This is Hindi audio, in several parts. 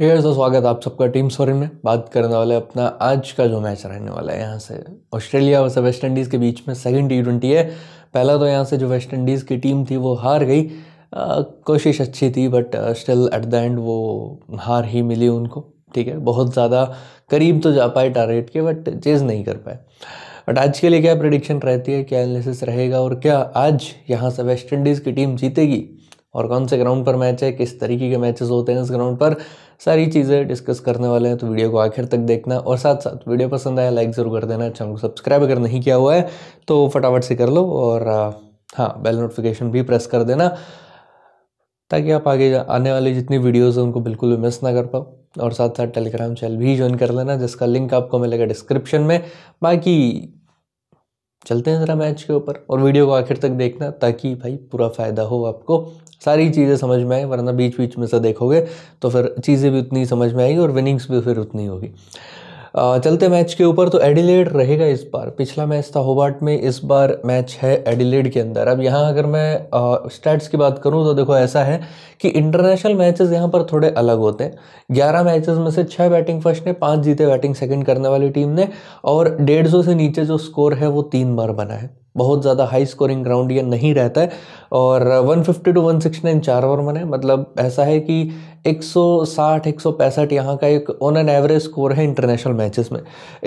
हेयर का तो स्वागत आप सबका टीम सोरेन में बात करने वाले अपना आज का जो मैच रहने वाला है यहाँ से ऑस्ट्रेलिया वैसे वेस्ट इंडीज़ के बीच में सेकंड टी ट्वेंटी है पहला तो यहाँ से जो वेस्ट इंडीज़ की टीम थी वो हार गई कोशिश अच्छी थी but still at the end वो हार ही मिली उनको ठीक है बहुत ज़्यादा करीब तो जा पाए टारगेट के बट चेज़ नहीं कर पाए बट आज के लिए क्या प्रडिक्शन रहती है क्या एनालिसिस रहेगा और क्या आज यहाँ से वेस्ट इंडीज़ की टीम जीतेगी और कौन से ग्राउंड पर मैच है किस तरीके के मैचेस होते हैं इस ग्राउंड पर सारी चीज़ें डिस्कस करने वाले हैं तो वीडियो को आखिर तक देखना और साथ साथ वीडियो पसंद आया लाइक ज़रूर कर देना चैनल को सब्सक्राइब अगर नहीं किया हुआ है तो फटाफट से कर लो और हाँ बेल नोटिफिकेशन भी प्रेस कर देना ताकि आप आगे आने वाली जितनी वीडियोज़ हैं उनको बिल्कुल भी मिस ना कर पाओ और साथ साथ टेलीग्राम चैनल भी ज्वाइन कर लेना जिसका लिंक आपको मिलेगा डिस्क्रिप्शन में बाकी चलते हैं ज़रा मैच के ऊपर और वीडियो को आखिर तक देखना ताकि भाई पूरा फ़ायदा हो आपको सारी चीज़ें समझ में आए वरना बीच बीच में से देखोगे तो फिर चीज़ें भी उतनी समझ में आएगी और विनिंग्स भी फिर उतनी होगी चलते मैच के ऊपर तो एडिलेड रहेगा इस बार पिछला मैच था होबार्ट में इस बार मैच है एडिलेड के अंदर अब यहाँ अगर मैं स्टैट्स की बात करूँ तो देखो ऐसा है कि इंटरनेशनल मैचेस यहाँ पर थोड़े अलग होते हैं ग्यारह मैचेस में से छः बैटिंग फर्स्ट ने पाँच जीते बैटिंग सेकेंड करने वाली टीम ने और डेढ़ सौ से नीचे जो स्कोर है वो तीन बार बना है बहुत ज़्यादा हाई स्कोरिंग ग्राउंड ये नहीं रहता है और 150 टू 169 चार ओवर बने मतलब ऐसा है कि 160 165 यहाँ का एक ऑन एन एवरेज स्कोर है इंटरनेशनल मैचेस में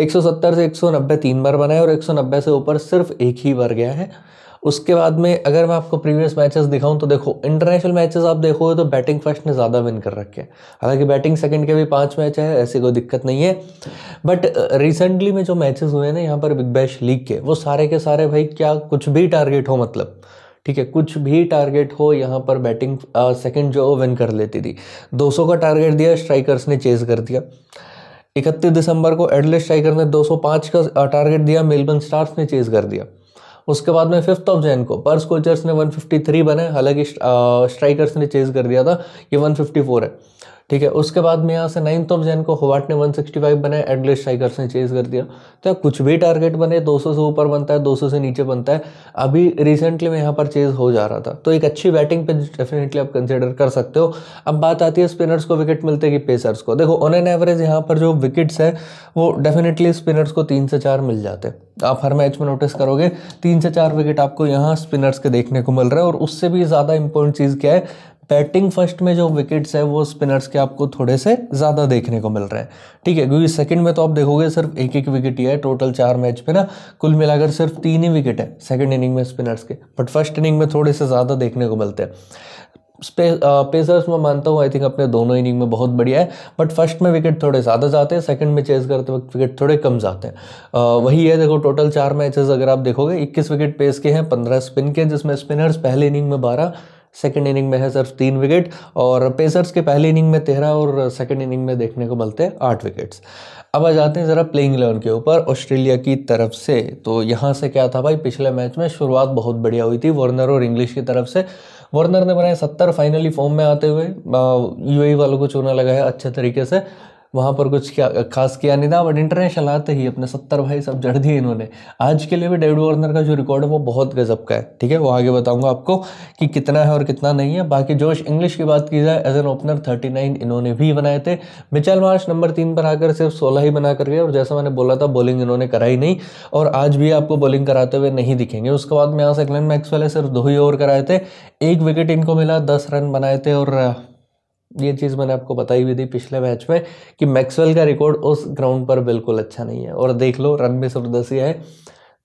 170 से 190 तीन बार बनाए और 190 से ऊपर सिर्फ एक ही बार गया है उसके बाद में अगर मैं आपको प्रीवियस मैचेस दिखाऊं तो देखो इंटरनेशनल मैचेस आप देखोगे तो बैटिंग फर्स्ट ने ज़्यादा विन कर रखे हैं हालांकि बैटिंग सेकंड के भी पांच मैच है ऐसी कोई दिक्कत नहीं है बट रिसेंटली uh, में जो मैचेस हुए ना यहाँ पर बिग बैश लीग के वो सारे के सारे भाई क्या कुछ भी टारगेट हो मतलब ठीक है कुछ भी टारगेट हो यहाँ पर बैटिंग सेकेंड uh, जो विन कर लेती थी दो का टारगेट दिया स्ट्राइकर्स ने चेज कर दिया इकतीस दिसंबर को एडले स्ट्राइकर ने 205 का टारगेट uh, दिया मेलबर्न स्टार्स ने चेज कर दिया उसके बाद में फिफ्थ ऑफ जैन को पर्स कोचर्स ने 153 बने हालांकि स्ट्राइकर्स ने चेज कर दिया था ये 154 है ठीक है उसके बाद में यहाँ से नाइन्थ ऑफ जैन को होवाट ने 165 बनाया एडलेस टाइगर्स ने चेज कर दिया तो यहाँ कुछ भी टारगेट बने 200 से ऊपर बनता है 200 से नीचे बनता है अभी रिसेंटली में यहाँ पर चेज हो जा रहा था तो एक अच्छी बैटिंग पे डेफिनेटली आप कंसिडर कर सकते हो अब बात आती है स्पिनर्स को विकेट मिलते कि पेसर्स को देखो ऑन एन एवरेज यहाँ पर जो विकेट्स है वो डेफिनेटली स्पिनर्स को तीन से चार मिल जाते हैं आप हर मैच में नोटिस करोगे तीन से चार विकेट आपको यहाँ स्पिनर्स के देखने को मिल रहा है और उससे भी ज़्यादा इंपॉर्टेंट चीज़ क्या है बैटिंग फर्स्ट में जो विकेट्स है वो स्पिनर्स के आपको थोड़े से ज़्यादा देखने को मिल रहे हैं ठीक है क्योंकि सेकंड में तो आप देखोगे सिर्फ एक एक विकेट ही है टोटल चार मैच पे ना कुल मिलाकर सिर्फ तीन ही विकेट है सेकेंड इनिंग में स्पिनर्स के बट फर्स्ट इनिंग में थोड़े से ज़्यादा देखने को मिलते हैं पेसर्स मैं मानता हूँ आई थिंक अपने दोनों इनिंग में बहुत बढ़िया है बट फर्स्ट में विकेट थोड़े ज़्यादा जाते हैं सेकंड में चेस करते वक्त विकेट थोड़े कम जाते हैं वही है देखो टोटल चार मैचेस अगर आप देखोगे 21 विकेट पेस के हैं 15 स्पिन के जिसमें स्पिनर्स पहले इनिंग में बारह सेकेंड इनिंग में है सिर्फ तीन विकेट और पेसर्स के पहले इनिंग में तेरह और सेकेंड इनिंग में देखने को मिलते हैं आठ विकेट्स अब आ जाते हैं ज़रा प्लेइंग इलेवन के ऊपर ऑस्ट्रेलिया की तरफ से तो यहाँ से क्या था भाई पिछले मैच में शुरुआत बहुत बढ़िया हुई थी वर्नर और इंग्लिश की तरफ से वर्नर ने बनाए सत्तर फाइनली फॉर्म में आते हुए यू वालों को लगा लगाया अच्छे तरीके से वहाँ पर कुछ क्या खास किया नहीं था बट इंटरनेशनल आते ही अपने सत्तर भाई सब जड़ दिए इन्होंने आज के लिए भी डेविड वार्नर का जो रिकॉर्ड है वो बहुत गजब का है ठीक है वो आगे बताऊँगा आपको कि कितना है और कितना नहीं है बाकी जोश इंग्लिश की बात की जाए एज एन ओपनर थर्टी इन्होंने भी बनाए थे मिचल मार्च नंबर तीन पर आकर सिर्फ सोलह ही बना कर गए और जैसा मैंने बोला था बॉलिंग इन्होंने कराई नहीं और आज भी आपको बॉलिंग कराते हुए नहीं दिखेंगे उसके बाद में यहाँ से मैक्स वाले सिर्फ दो ही ओवर कराए थे एक विकेट इनको मिला दस रन बनाए थे और ये चीज़ मैंने आपको बताई हुई थी पिछले मैच में कि मैक्सवेल का रिकॉर्ड उस ग्राउंड पर बिल्कुल अच्छा नहीं है और देख लो रन में जबरदस्ती है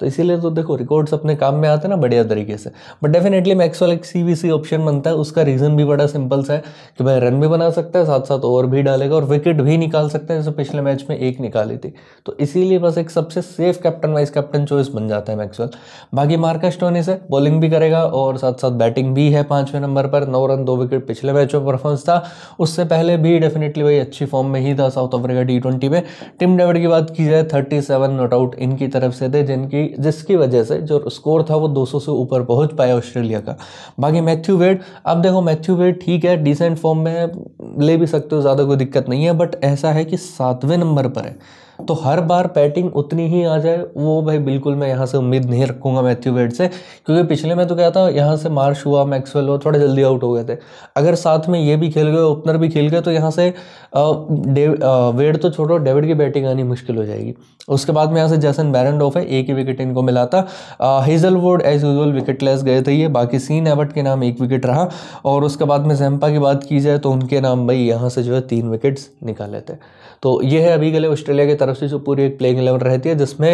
तो इसीलिए तो देखो रिकॉर्ड्स अपने काम में आते हैं ना बढ़िया तरीके से बट डेफिनेटली मैक्सवेल एक सी ऑप्शन बनता है उसका रीज़न भी बड़ा सिंपल सा है कि भाई रन भी बना सकता है साथ साथ ओवर भी डालेगा और विकेट भी निकाल सकते हैं जैसे पिछले मैच में एक निकाली थी तो इसीलिए बस एक सबसे safe captain vice captain choice बन जाता है मैक्सवेल बाकी मार्का स्टोनी से बॉलिंग भी करेगा और साथ साथ बैटिंग भी है पाँचवें नंबर पर नौ रन दो विकेट पिछले मैच में परफॉर्मेंस था उससे पहले भी डेफिनेटली वही अच्छी फॉर्म में ही था साउथ अफ्रीका टी ट्वेंटी में टीम डेविड की बात की जाए थर्टी सेवन नॉट आउट इनकी तरफ से थे जिनकी जिसकी वजह से जो स्कोर था वो 200 से ऊपर पहुंच पाया ऑस्ट्रेलिया का बाकी मैथ्यू वेड अब देखो मैथ्यू वेड ठीक है डिसेंट फॉर्म में ले भी सकते हो ज़्यादा कोई दिक्कत नहीं है बट ऐसा है कि सातवें नंबर पर है तो हर बार बैटिंग उतनी ही आ जाए वो भाई बिल्कुल मैं यहाँ से उम्मीद नहीं रखूँगा मैथ्यू वेड से क्योंकि पिछले में तो क्या था यहाँ से मार्श हुआ मैक्सवेल हुआ थोड़े जल्दी आउट हो गए थे अगर साथ में ये भी खेल गए ओपनर भी खेल गए तो यहाँ से वेड तो छोड़ो डेविड की बैटिंग आनी मुश्किल हो जाएगी उसके बाद में यहाँ से जैसन बैरन है एक ही विकेट विकेट इनको मिला था Hazlewood as usual wicketless गए थे ये बाकी सीन एवर्ट के नाम एक विकेट रहा और उसके बाद में जैम्पा की बात की जाए तो उनके नाम भाई यहाँ से जो है तीन विकेट्स निकाले थे तो ये है अभी के लिए ऑस्ट्रेलिया की तरफ से जो पूरी एक प्लेइंग एलेवन रहती है जिसमें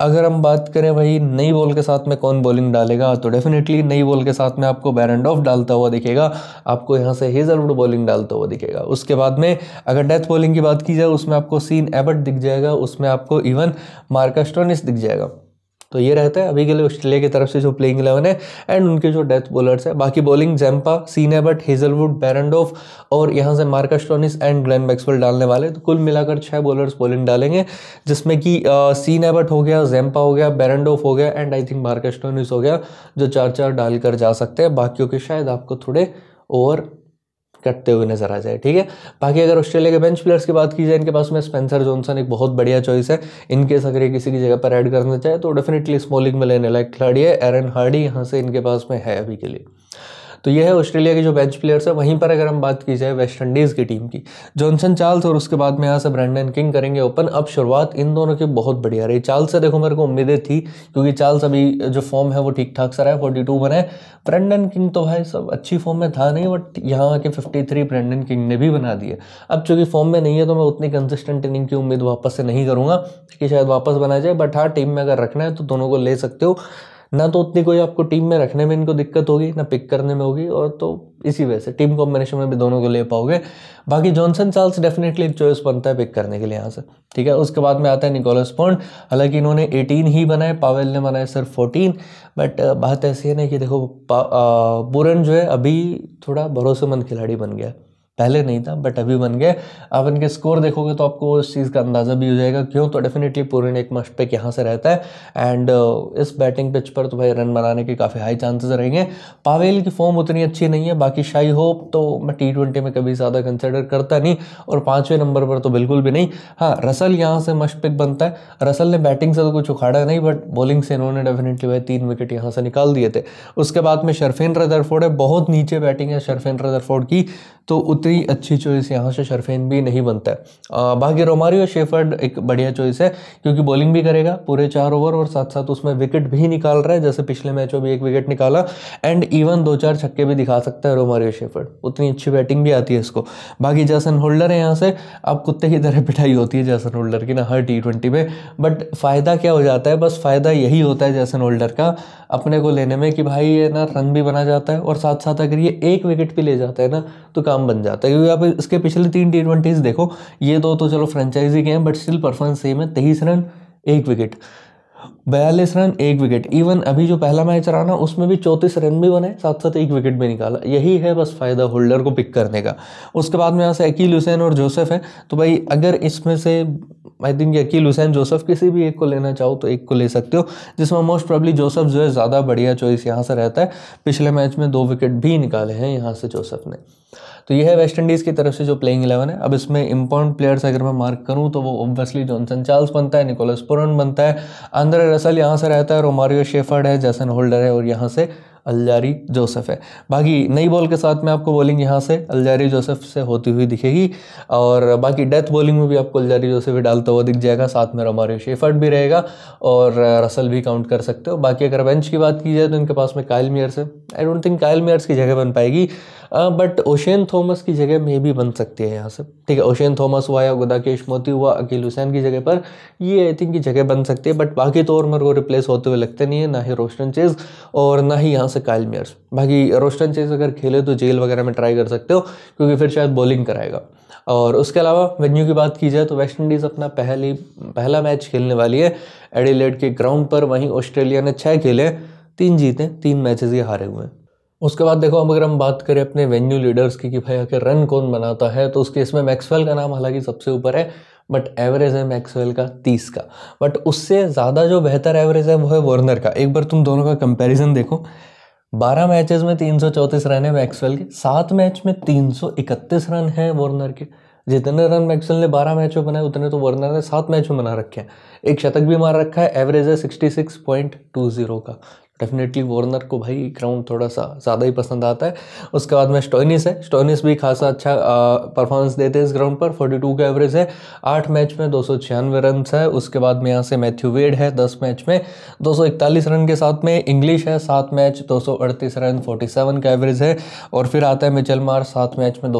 अगर हम बात करें भाई नई बॉल के साथ में कौन बॉलिंग डालेगा तो डेफिनेटली नई बॉल के साथ में आपको बैरेंड ऑफ डालता हुआ दिखेगा आपको यहाँ से हेजलवुड बॉलिंग डालता हुआ दिखेगा उसके बाद में अगर डेथ बॉलिंग की बात की जाए उसमें आपको सीन एबर्ट दिख जाएगा उसमें आपको इवन मार्का दिख जाएगा तो ये रहता है अभी के लिए ऑस्ट्रेलिया की तरफ से जो प्लेइंग इलेवन है एंड उनके जो डेथ बॉलर्स है बाकी bowling Zampa Sean Abbott Hazlewood Behrendorff और यहाँ से Marcus Stoinis and Glenn Maxwell डालने वाले तो कुल मिलाकर छः बॉलर्स बॉलिंग डालेंगे जिसमें कि सीन हो गया जैम्पा हो गया बैरनडोफ हो गया and I think Marcus Stoinis हो गया जो चार चार डालकर जा सकते हैं बाकियों के शायद आपको थोड़े ओवर करते हुए नजर आ जाए ठीक है बाकी अगर ऑस्ट्रेलिया के बेंच प्लेयर्स की बात की जाए इनके पास में स्पेंसर जॉनसन एक बहुत बढ़िया चॉइस है इनकेस अगर ये किसी की जगह पर ऐड करना चाहे तो डेफिनेटली स्मॉलिंग में लेने लायक खिलाड़ी है एरन हार्डी यहाँ से इनके पास में है अभी के लिए तो ये है ऑस्ट्रेलिया के जो बेंच प्लेयर्स हैं वहीं पर अगर हम बात की जाए वेस्ट इंडीज़ की टीम की जॉनसन चार्ल्स और उसके बाद में यहाँ से ब्रैंडन किंग करेंगे ओपन अब शुरुआत इन दोनों की बहुत बढ़िया रही चार्ल्स से देखो मेरे को उम्मीदें थी क्योंकि चार्ल्स अभी जो फॉर्म है वो ठीक ठाक सा रहा है फोर्टी टू बनाए ब्रैंडन किंग तो भाई सब अच्छी फॉर्म में था नहीं बट यहाँ के फिफ्टी थ्री ब्रैंडन किंग ने भी बना दिए अब चूंकि फॉर्म में नहीं है तो मैं उतनी कंसिस्टेंट इनिंग की उम्मीद वापस से नहीं करूँगा कि शायद वापस बना जाए बट हाँ टीम में अगर रखना है तो दोनों को ले सकते हो ना तो उतनी कोई आपको टीम में रखने में इनको दिक्कत होगी ना पिक करने में होगी और तो इसी वजह से टीम कॉम्बिनेशन में भी दोनों को ले पाओगे बाकी जॉनसन चार्ल्स डेफिनेटली एक चॉइस बनता है पिक करने के लिए यहाँ से ठीक है उसके बाद में आता है निकोलस पॉन्ड हालांकि इन्होंने 18 ही बनाए पावेल ने बनाए सिर्फ 14 बट बात ऐसी है ना कि देखो बुरन जो है अभी थोड़ा भरोसेमंद खिलाड़ी बन गया पहले नहीं था बट अभी बन गए आप इनके स्कोर देखोगे तो आपको उस चीज़ का अंदाज़ा भी हो जाएगा क्यों तो डेफिनेटली पूरे एक मस्ट पिक यहाँ से रहता है एंड uh, इस बैटिंग पिच पर तो भाई रन बनाने के काफ़ी हाई चांसेस रहेंगे पावेल की फॉर्म उतनी अच्छी नहीं है बाकी शाही होप तो मैं टी ट्वेंटी में कभी ज़्यादा कंसिडर करता नहीं और पाँचवें नंबर पर तो बिल्कुल भी नहीं हाँ रसल यहाँ से मस्ट पिक बनता है रसल ने बैटिंग से तो कुछ उखाड़ा नहीं बट बॉलिंग से इन्होंने डेफिनेटली भाई तीन विकेट यहाँ से निकाल दिए थे उसके बाद में शर्फेन रदरफोर्ड है बहुत नीचे बैटिंग है शर्फेन रदरफोर्ड की तो उतनी उतनी तो अच्छी चॉइस यहाँ से शर्फेन भी नहीं बनता है बाकी रोमारियो शेफर्ड एक बढ़िया चॉइस है क्योंकि बॉलिंग भी करेगा पूरे चार ओवर और साथ साथ उसमें विकेट भी निकाल रहा है जैसे पिछले मैचों में एक विकेट निकाला एंड इवन दो चार छक्के भी दिखा सकता है रोमारियो शेफर्ड उतनी अच्छी बैटिंग भी आती है इसको बाकी जैसन होल्डर है यहाँ से अब कुत्ते की तरह पिटाई होती है जैसन होल्डर की ना हर टी ट्वेंटी में बट फ़ायदा क्या हो जाता है बस फ़ायदा यही होता है जैसन होल्डर का अपने को लेने में कि भाई ये ना रन भी बना जाता है और साथ साथ अगर ये एक विकेट भी ले जाता है ना तो काम बन जाता है जाता है क्योंकि आप इसके पिछले तीन टी ट्वेंटीज़ देखो ये दो तो चलो फ्रेंचाइजी के हैं बट स्टिल परफॉर्मेंस सेम है तेईस रन एक विकेट बयालीस रन एक विकेट इवन अभी जो पहला मैच रहा ना उसमें भी चौंतीस रन भी बने साथ साथ एक विकेट भी निकाला यही है बस फ़ायदा होल्डर को पिक करने का उसके बाद में यहाँ से अकील हुसैन और जोसेफ है तो भाई अगर इसमें से I think Akeal Hosein Joseph किसी भी एक को लेना चाहो तो एक को ले सकते हो जिसमें मोस्ट प्रॉब्ली जोसेफ जो है ज़्यादा बढ़िया चॉइस यहाँ से रहता है पिछले मैच में दो विकेट भी निकाले हैं यहाँ से जोसेफ ने तो यह है वेस्ट इंडीज़ की तरफ से जो प्लेइंग इलेवन है अब इसमें इम्पोर्टेंट प्लेयर्स अगर मैं मार्क करूँ तो वो ऑब्वियसली जॉनसन चार्ल्स बनता है निकोलस पुरन बनता है अंदर दरअसल यहाँ से रहता है रोमारियो शेफर्ड है जैसन होल्डर है और यहाँ से अलजारी जोसेफ है बाकी नई बॉल के साथ में आपको बॉलिंग यहाँ से अलजारी जोसेफ से होती हुई दिखेगी और बाकी डेथ बॉलिंग में भी आपको अलजारी जोसेफ ही डालता हुआ दिख जाएगा साथ में रोमारियो शेफर्ट भी रहेगा और रसल भी काउंट कर सकते हो बाकी अगर बेंच की बात की जाए तो इनके पास में कायल मियर्स है I don't think Kyle Mayers की जगह बन पाएगी बट ओशेन थॉमस की जगह में भी बन सकती है यहाँ से ठीक है ओशेन थॉमस हुआ या गुदाकेश मोती हुआ अकील हुसैन की जगह पर ये आई थिंक की जगह बन सकती है बट बाकी तौर पर वो रिप्लेस होते हुए लगते नहीं है ना ही रोशन चेज और ना ही यहाँ से से कायल मेयर्स बाकी रोस्टन चेस अगर खेले तो जेल वगैरह में ट्राई कर सकते हो क्योंकि फिर शायद बॉलिंग कराएगा और उसके अलावा वेन्यू की बात की जाए तो वेस्ट इंडीज़ अपना पहली पहला मैच खेलने वाली है एडिलेड के ग्राउंड पर वहीं ऑस्ट्रेलिया ने छः खेले तीन जीते तीन मैचेस ये हारे हुए हैं उसके बाद देखो अब अगर हम बात करें अपने वेन्यू लीडर्स की कि भाई आखिर रन कौन बनाता है तो उस केस में मैक्सवेल का नाम हालांकि सबसे ऊपर है बट एवरेज है मैक्सवेल का तीस का बट उससे ज़्यादा जो बेहतर एवरेज है वो है वॉर्नर का एक बार तुम दोनों का कंपैरिजन देखो बारह मैचेस में तीन सौ चौंतीस रन है मैक्सवेल के सात मैच में तीन सौ इकतीस रन है वार्नर के जितने रन मैक्सवेल ने बारह मैचों बनाए उतने तो वार्नर ने सात मैच में बना रखे हैं एक शतक भी मार रखा है एवरेज है sixty six point two zero का डेफिनेटली वॉर्नर को भाई ग्राउंड थोड़ा सा ज़्यादा ही पसंद आता है उसके बाद में स्टोइनिस है स्टोइनिस भी खासा अच्छा परफॉर्मेंस देते हैं इस ग्राउंड पर 42 का एवरेज है आठ मैच में दो सौ रन है उसके बाद में यहाँ से मैथ्यू वेड है दस मैच में इकतालीस रन के साथ में इंग्लिश है सात मैच अड़तीस रन सेवन का एवरेज है और फिर आता है मिचल मार सात मैच में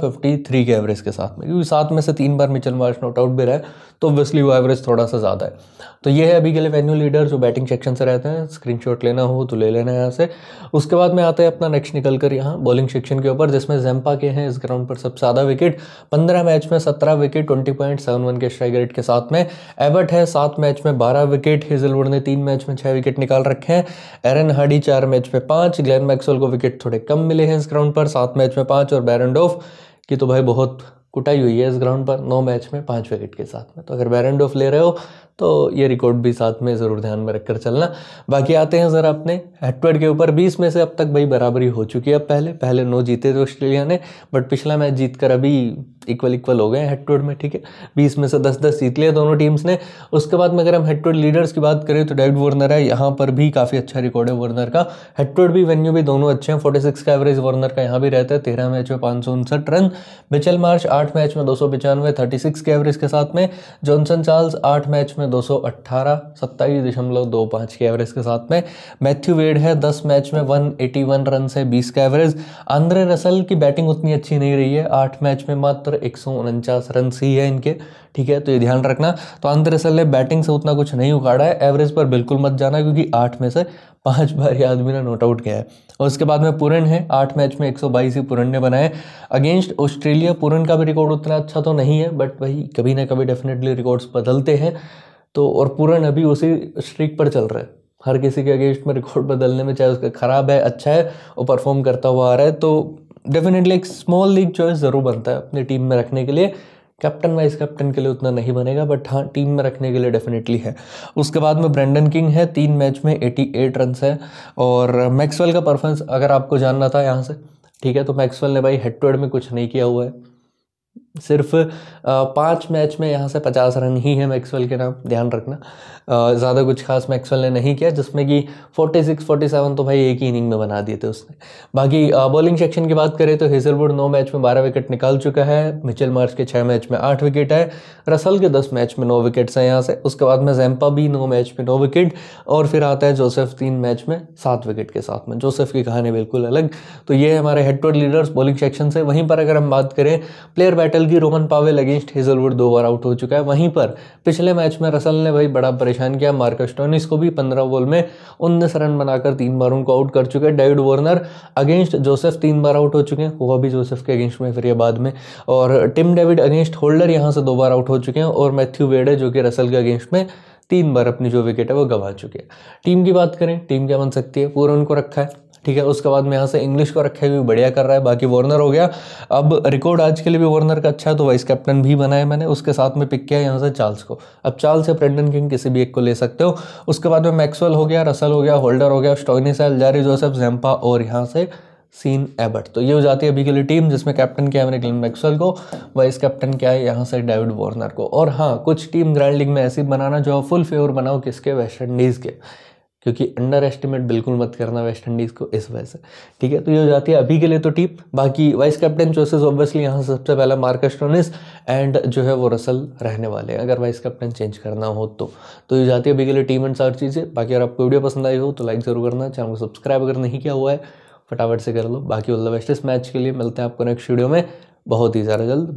फिफ्टी थ्री के एवरेज के साथ में क्योंकि सात में से तीन बार मिचल मार्च नॉट आउट भी रहे तो ऑब्वियसली वो एवरेज थोड़ा सा ज़्यादा है तो ये है अभी के लिए वेन्यू लीडर जो बैटिंग सेक्शन से रहते हैं स्क्रीन शॉट लेना हो तो ले लेना है यहाँ से उसके बाद में आता है अपना नेक्स्ट निकल कर यहाँ बॉलिंग सेक्शन के ऊपर जिसमें जैम्पा के हैं इस ग्राउंड पर सबसे ज़्यादा विकेट पंद्रह मैच में सत्रह wicket twenty point seven one के स्ट्राइक रेट के साथ में एबर्ट है सात मैच में बारह विकेट हिजलवुड ने तीन मैच में छः विकेट निकाल रखे हैं एरन हार्डी चार मैच में पाँच ग्लैन मैक्सवेल को विकेट थोड़े कम मिले हैं इस ग्राउंड पर सात मैच में पाँच और बैरनडोफ की तो भाई बहुत कुटाई हुई है इस ग्राउंड पर नौ मैच में पाँच विकेट के साथ में तो अगर बैरनडोफ ले रहे हो तो ये रिकॉर्ड भी साथ में ज़रूर ध्यान में रखकर चलना बाकी आते हैं ज़रा अपने हेटवर्ड के ऊपर 20 में से अब तक भाई बराबरी हो चुकी है अब पहले पहले नो जीते थे ऑस्ट्रेलिया ने बट पिछला मैच जीत कर अभी इक्वल इक्वल हो गए हेटवर्ड में ठीक है बीस में से दस दस जीत लिया दोनों टीम्स ने उसके बाद में अगर हम हेटवर्ड लीडर्स की बात करें तो डेविड वर्नर है यहाँ पर भी काफ़ी अच्छा रिकॉर्ड है वर्नर का हेटवर्ड भी वेन्यू भी दोनों अच्छे हैं फोर्टी सिक्स का एवरेज वॉर्नर का यहाँ भी रहता है तेरह मैच में पाँच सौ उनसठ रन मिचल मार्च आठ मैच में दो सौ पचानवे थर्टी सिक्स के एवरेज के साथ में जॉनसन चार्ल्स आठ मैच में में दो सौ अट्ठारह दशमलव दो पाँच के एवरेज के साथ में मैथ्यू वेड है दस मैच में वन एटी वन रन से बीस का एवरेज आंद्रे रसल की बैटिंग उतनी अच्छी नहीं रही है आठ मैच में मात्र एक रन ही है इनके ठीक है तो ये ध्यान रखना तो आंद्रे रसल ने बैटिंग से उतना कुछ नहीं उखाड़ा है एवरेज पर बिल्कुल मत जाना क्योंकि आठ में से पाँच बार ये आदमी ने नोट आउट किया है और उसके बाद में पूरन है आठ मैच में 122 ही पूरन ने बनाए अगेंस्ट ऑस्ट्रेलिया पूरन का भी रिकॉर्ड उतना अच्छा तो नहीं है बट भाई कभी ना कभी डेफिनेटली रिकॉर्ड्स बदलते हैं तो और पूरन अभी उसी स्ट्रीक पर चल रहा है हर किसी के अगेंस्ट में रिकॉर्ड बदलने में चाहे उसका ख़राब है अच्छा है और परफॉर्म करता हुआ आ रहा है तो डेफिनेटली एक स्मॉल लीग चॉइस ज़रूर बनता है अपनी टीम में रखने के लिए कैप्टन वाइस कैप्टन के लिए उतना नहीं बनेगा बट हाँ टीम में रखने के लिए डेफिनेटली है उसके बाद में ब्रेंडन किंग है तीन मैच में 88 रन है और मैक्सवेल का परफॉर्मेंस अगर आपको जानना था यहाँ से ठीक है तो मैक्सवेल ने भाई हेड टू हेड में कुछ नहीं किया हुआ है सिर्फ पांच मैच में यहाँ से पचास रन ही है मैक्सवेल के नाम ध्यान रखना ज़्यादा कुछ खास मैक्सवेल ने नहीं किया जिसमें कि 46, 47 तो भाई एक ही इनिंग में बना दिए थे उसने बाकी बॉलिंग सेक्शन की बात करें तो हेजलवुड नौ मैच में बारह विकेट निकाल चुका है मिचेल मार्च के छः मैच में आठ विकेट है रसल के दस मैच में नौ विकेट्स हैं यहाँ से उसके बाद में जैम्पा भी नौ मैच में नौ विकेट और फिर आता है जोसेफ तीन मैच में सात विकेट के साथ में जोसेफ की कहानी बिल्कुल अलग तो ये हमारे head to leaders bowling section से वहीं पर अगर हम बात करें प्लेयर बैटर कल की रोमन पावेल अगेंस्ट हेजलवुड दो बार आउट हो चुका है वहीं पर पिछले मैच में रसल ने भाई बड़ा परेशान किया मार्कस को भी पंद्रह बॉल में उन्नीस रन बनाकर तीन बार उनको आउट कर चुके हैं डेविड वॉर्नर अगेंस्ट जोसेफ तीन बार आउट हो चुके हैं वह भी जोसेफ के अगेंस्ट में फिर यह बाद में और टिम डेविड अगेंस्ट होल्डर यहाँ से दो बार आउट हो चुके हैं और मैथ्यू वेडे जो कि रसल के अगेंस्ट में तीन बार अपनी जो विकेट है वो गंवा चुके हैं टीम की बात करें टीम क्या बन सकती है पूरा उनको रखा है ठीक है उसके बाद में यहाँ से इंग्लिश को रखे हुए बढ़िया कर रहा है बाकी वार्नर हो गया अब रिकॉर्ड आज के लिए भी वार्नर का अच्छा है तो वाइस कैप्टन भी बनाया मैंने उसके साथ में पिक किया यहाँ से चार्ल्स को अब चार्ल्स या प्रेंडन किंग किसी भी एक को ले सकते हो उसके बाद में मैक्सवेल हो गया रसल हो गया होल्डर हो गया स्टोइनिस जारी जोसेफ जैम्पा और यहाँ से सीन एबर्ट तो ये हो जाती है अभी के लिए टीम जिसमें कैप्टन क्या है मैंने ग्लिन मैक्सवेल को वाइस कैप्टन क्या है यहाँ से डेविड वार्नर को और हाँ कुछ टीम ग्रैंड लीग में ऐसी बनाना जो फुल फेवर बनाओ किसके वेस्ट इंडीज़ के क्योंकि अंडर एस्टिमेट बिल्कुल मत करना वेस्ट इंडीज़ को इस वजह से ठीक है तो ये हो जाती है अभी के लिए तो टीप बाकी वाइस कैप्टन चॉइसेस ऑब्वियसली यहाँ सबसे पहला मार्कस टोनिस एंड जो है वो रसल रहने वाले हैं अगर वाइस कैप्टन चेंज करना हो तो तो ये जाती है अभी के लिए टीम एंड सारी चीज़ें बाकी अगर आपको वीडियो पसंद आई हो तो लाइक ज़रूर करना चैनल को सब्सक्राइब अगर नहीं किया हुआ है फटाफट से कर लो बाकी ऑल द बेस्ट इस मैच के लिए मिलते हैं आपको नेक्स्ट वीडियो में बहुत ही ज़्यादा जल्द